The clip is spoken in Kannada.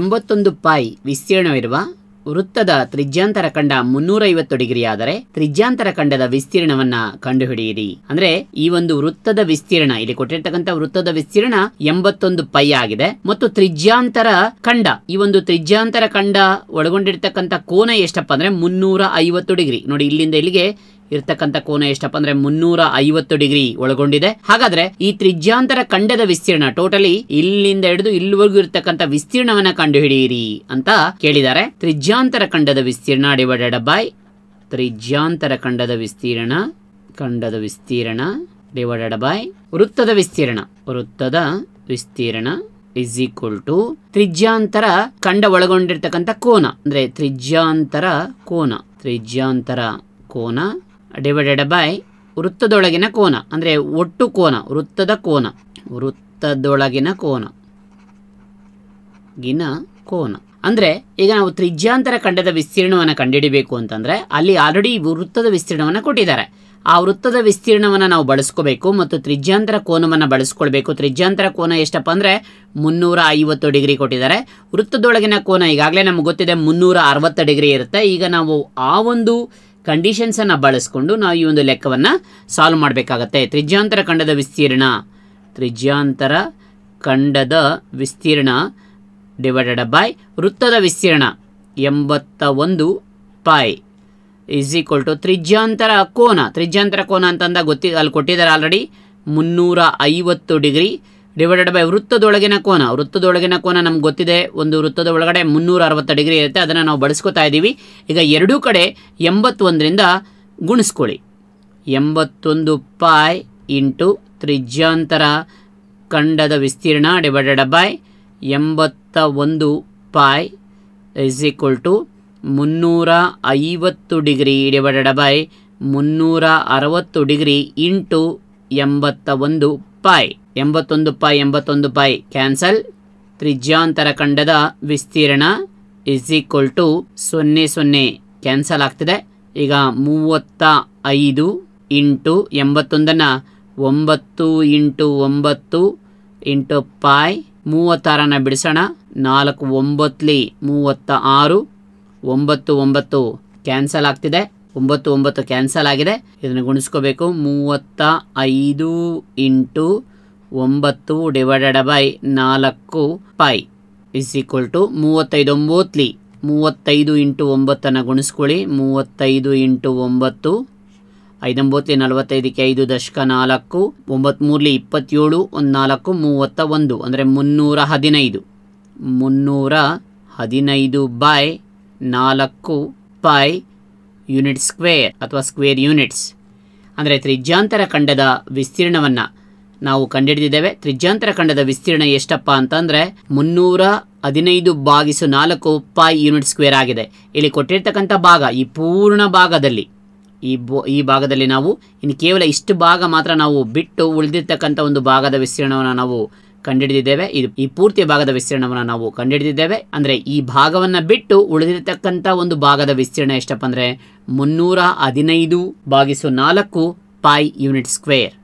ಎಂಬತ್ತೊಂದು ಪೈ ವಿಸ್ತೀರ್ಣವಿರುವ ವೃತ್ತದ ತ್ರಿಜ್ಯಾಂತರ ಖಂಡ ಮುನ್ನೂರೈವತ್ತು ಡಿಗ್ರಿ ಆದರೆ ತ್ರಿಜ್ಯಾಂತರ ಖಂಡದ ವಿಸ್ತೀರ್ಣವನ್ನ ಕಂಡುಹಿಡಿಯಿರಿ ಅಂದ್ರೆ ಈ ಒಂದು ವೃತ್ತದ ವಿಸ್ತೀರ್ಣ ಇಲ್ಲಿ ಕೊಟ್ಟಿರ್ತಕ್ಕಂಥ ವೃತ್ತದ ವಿಸ್ತೀರ್ಣ ಎಂಬತ್ತೊಂದು ಪೈ ಆಗಿದೆ ಮತ್ತು ತ್ರಿಜ್ಯಾಂತರ ಖಂಡ ಈ ಒಂದು ತ್ರಿಜ್ಯಾಂತರ ಖಂಡ ಒಳಗೊಂಡಿರ್ತಕ್ಕಂಥ ಕೋನ ಎಷ್ಟಪ್ಪ ಅಂದ್ರೆ ಮುನ್ನೂರ ಐವತ್ತು ಡಿಗ್ರಿ ನೋಡಿ ಇಲ್ಲಿಂದ ಇಲ್ಲಿಗೆ ಇರತಕ್ಕಂಥ ಕೋನ ಎಷ್ಟಪ್ಪ ಅಂದ್ರೆ ಮುನ್ನೂರ ಐವತ್ತು ಡಿಗ್ರಿ ಒಳಗೊಂಡಿದೆ ಹಾಗಾದ್ರೆ ಈ ತ್ರಿಜ್ಯಾಂತರ ಖಂಡದ ವಿಸ್ತೀರ್ಣ ಟೋಟಲಿ ಇಲ್ಲಿಂದ ಹಿಡಿದು ಇಲ್ಲಿವರೆಗೂ ಇರ್ತಕ್ಕಂಥ ವಿಸ್ತೀರ್ಣವನ್ನ ಕಂಡು ಹಿಡಿಯಿರಿ ಅಂತ ಕೇಳಿದ್ದಾರೆ ತ್ರಿಜ್ಯಾಂತರ ಖಂಡದ ವಿಸ್ತೀರ್ಣ ಡಿವೈಡೆಡ್ ಬೈ ತ್ರಿಜ್ಯಾಂತರ ಖಂಡದ ವಿಸ್ತೀರ್ಣ ಖಂಡದ ವಿಸ್ತೀರ್ಣ ಡಿವೈಡೆಡ್ ಬೈ ವೃತ್ತದ ವಿಸ್ತೀರ್ಣ ವೃತ್ತದ ವಿಸ್ತೀರ್ಣ ಇಸ್ ಈಕ್ವಲ್ ಟು ತ್ರಿಜ್ಯಾಂತರ ಖಂಡ ಒಳಗೊಂಡಿರ್ತಕ್ಕಂಥ ಕೋನ ಅಂದ್ರೆ ತ್ರಿಜ್ಯಾಂತರ ಕೋನ ತ್ರಿಜ್ಯಾಂತರ ಕೋನ ಡಿವೈಡೆಡ್ ಬೈ ವೃತ್ತದೊಳಗಿನ ಕೋನ ಅಂದರೆ ಒಟ್ಟು ಕೋನ ವೃತ್ತದ ಕೋನ ವೃತ್ತದೊಳಗಿನ ಕೋನ ಗಿನ ಕೋನ ಅಂದರೆ ಈಗ ನಾವು ತ್ರಿಜ್ಯಾಂತರ ಖಂಡದ ವಿಸ್ತೀರ್ಣವನ್ನು ಕಂಡುಹಿಡಿಬೇಕು ಅಂತಂದರೆ ಅಲ್ಲಿ ಆಲ್ರೆಡಿ ವೃತ್ತದ ವಿಸ್ತೀರ್ಣವನ್ನು ಕೊಟ್ಟಿದ್ದಾರೆ ಆ ವೃತ್ತದ ವಿಸ್ತೀರ್ಣವನ್ನು ನಾವು ಬಳಸ್ಕೋಬೇಕು ಮತ್ತು ತ್ರಿಜ್ಯಾಂತರ ಕೋನವನ್ನು ಬಳಸ್ಕೊಳ್ಬೇಕು ತ್ರಿಜ್ಯಾಂತರ ಕೋನ ಎಷ್ಟಪ್ಪ ಅಂದರೆ ಮುನ್ನೂರ ಐವತ್ತು ಡಿಗ್ರಿ ಕೊಟ್ಟಿದ್ದಾರೆ ವೃತ್ತದೊಳಗಿನ ಕೋನ ಈಗಾಗಲೇ ನಮ್ಗೆ ಗೊತ್ತಿದೆ ಮುನ್ನೂರ ಅರವತ್ತು ಡಿಗ್ರಿ ಇರುತ್ತೆ ಈಗ ನಾವು ಆ ಒಂದು ಕಂಡೀಷನ್ಸನ್ನು ಬಳಸ್ಕೊಂಡು ನಾವು ಈ ಒಂದು ಲೆಕ್ಕವನ್ನು ಸಾಲ್ವ್ ಮಾಡಬೇಕಾಗತ್ತೆ ತ್ರಿಜ್ಯಾಂತರ ಖಂಡದ ವಿಸ್ತೀರ್ಣ ತ್ರಿಜ್ಯಾಂತರ ಖಂಡದ ವಿಸ್ತೀರ್ಣ ಡಿವೈಡೆಡ್ ಬೈ ವೃತ್ತದ ವಿಸ್ತೀರ್ಣ ಎಂಬತ್ತ ಒಂದು ಪಾಯ್ ಈಸ್ ಈಕ್ವಲ್ ಟು ತ್ರಿಜ್ಯಾಂತರ ಕೋನ ತ್ರಿಜ್ಯಾಂತರ ಕೋನ ಅಂತಂದ ಗೊತ್ತಿ ಅಲ್ಲಿ ಕೊಟ್ಟಿದ್ದಾರೆ ಆಲ್ರೆಡಿ ಮುನ್ನೂರ ಐವತ್ತು ಡಿಗ್ರಿ ಡಿವೈಡೆಡ್ ಬೈ ವೃತ್ತದೊಳಗಿನ ಕೋನ ವೃತ್ತದೊಳಗಿನ ಕೋನ ನಮ್ಗೆ ಗೊತ್ತಿದೆ ಒಂದು ವೃತ್ತದ ಒಳಗಡೆ ಮುನ್ನೂರ ಅರವತ್ತು ಡಿಗ್ರಿ ಇರುತ್ತೆ ಅದನ್ನು ನಾವು ಬಳಸ್ಕೋತಾ ಇದ್ದೀವಿ ಈಗ ಎರಡೂ ಕಡೆ ಎಂಬತ್ತೊಂದರಿಂದ ಗುಣಿಸ್ಕೊಳ್ಳಿ ಎಂಬತ್ತೊಂದು ಪಾಯ್ ಇಂಟು ತ್ರಿಜ್ಯಾಂತರ ಖಂಡದ ವಿಸ್ತೀರ್ಣ ಡಿವೈಡೆಡ್ ಬೈ ಎಂಬತ್ತ ಒಂದು ಪಾಯ್ ಇಸ್ ಈಕ್ವಲ್ ಟು ಮುನ್ನೂರ ಐವತ್ತು ಡಿಗ್ರಿ ಡಿವೈಡೆಡ್ ಬೈ ಮುನ್ನೂರ ಅರವತ್ತು ಡಿಗ್ರಿ ಇಂಟು ಎಂಬತ್ತ ಒಂದು ಪಾಯ್ ಎಂಬತ್ತೊಂದು ಪೈ ಎಂಬತ್ತೊಂದು ಪಾಯ್ ಕ್ಯಾನ್ಸಲ್ ತ್ರಿಜ್ಯಾಂತರ ಖಂಡದ ವಿಸ್ತೀರ್ಣ ಇಸ್ ಈಕ್ವಲ್ ಟು ಸೊನ್ನೆ ಸೊನ್ನೆ ಕ್ಯಾನ್ಸಲ್ ಆಗ್ತದೆ ಈಗ ಮೂವತ್ತ ಐದು ಇಂಟು ಎಂಬತ್ತೊಂದನ್ನು ಒಂಬತ್ತು ಇಂಟು ಒಂಬತ್ತು ಇಂಟು ಪಾಯ್ ಮೂವತ್ತಾರನ ಬಿಡಿಸೋಣ ನಾಲ್ಕು ಒಂಬತ್ತಲಿ ಮೂವತ್ತ ಆರು ಒಂಬತ್ತು ಒಂಬತ್ತು ಕ್ಯಾನ್ಸಲ್ ಆಗ್ತಿದೆ ಒಂಬತ್ತು ಒಂಬತ್ತು ಕ್ಯಾನ್ಸಲ್ ಆಗಿದೆ ಇದನ್ನು ಗುಣಿಸ್ಕೋಬೇಕು ಮೂವತ್ತ ಐದು ಇಂಟು ಒಂಬತ್ತು ಡಿವೈಡೆಡ್ ಬೈ ನಾಲ್ಕು ಪೈ ಇಸ್ ಈಕ್ವಲ್ ಟು ಮೂವತ್ತೈದು ಒಂಬತ್ಲಿ ಮೂವತ್ತೈದು ಇಂಟು ಒಂಬತ್ತನ್ನು ಗುಣಿಸ್ಕೊಳ್ಳಿ ಮೂವತ್ತೈದು ಇಂಟು ಒಂಬತ್ತು ಐದೊಂಬತ್ತು ನಲವತ್ತೈದಕ್ಕೆ ಐದು ದಶಕ ನಾಲ್ಕು ಒಂಬತ್ತ್ಮೂರಲಿ ಇಪ್ಪತ್ತೇಳು ಒಂದು ನಾಲ್ಕು ಮೂವತ್ತ ಒಂದು ಅಂದರೆ ಮುನ್ನೂರ ಹದಿನೈದು ಮುನ್ನೂರ ಹದಿನೈದು ಬೈ ನಾಲ್ಕು ಪೈ ಯೂನಿಟ್ ಸ್ಕ್ವೇರ್ ಅಥವಾ ಸ್ಕ್ವೇರ್ ಯೂನಿಟ್ಸ್ ಅಂದರೆ ತ್ರಿಜ್ಯಾಂತರ ಖಂಡದ ವಿಸ್ತೀರ್ಣವನ್ನು ನಾವು ಕಂಡುಹಿಡಿದಿದ್ದೇವೆ ತ್ರಿಜ್ಯಾಂತರ ಖಂಡದ ವಿಸ್ತೀರ್ಣ ಎಷ್ಟಪ್ಪ ಅಂತಂದ್ರೆ ಮುನ್ನೂರ ಹದಿನೈದು ಬಾಗಿಸು ನಾಲ್ಕು ಪಾಯ್ ಯೂನಿಟ್ ಸ್ಕ್ವೇರ್ ಆಗಿದೆ ಇಲ್ಲಿ ಕೊಟ್ಟಿರ್ತಕ್ಕಂಥ ಭಾಗ ಈ ಪೂರ್ಣ ಭಾಗದಲ್ಲಿ ಈ ಈ ಭಾಗದಲ್ಲಿ ನಾವು ಇನ್ನು ಕೇವಲ ಇಷ್ಟು ಭಾಗ ಮಾತ್ರ ನಾವು ಬಿಟ್ಟು ಉಳಿದಿರ್ತಕ್ಕಂಥ ಒಂದು ಭಾಗದ ವಿಸ್ತೀರ್ಣವನ್ನು ನಾವು ಕಂಡುಹಿಡಿದಿದ್ದೇವೆ ಇದು ಈ ಪೂರ್ತಿ ಭಾಗದ ವಿಸ್ತೀರ್ಣವನ್ನು ನಾವು ಕಂಡುಹಿಡಿದಿದ್ದೇವೆ ಅಂದರೆ ಈ ಭಾಗವನ್ನು ಬಿಟ್ಟು ಉಳಿದಿರ್ತಕ್ಕಂಥ ಒಂದು ಭಾಗದ ವಿಸ್ತೀರ್ಣ ಎಷ್ಟಪ್ಪ ಅಂದರೆ ಮುನ್ನೂರ ಹದಿನೈದು ಬಾಗಿಸು ನಾಲ್ಕು ಪಾಯ್ ಯೂನಿಟ್ ಸ್ಕ್ವೇರ್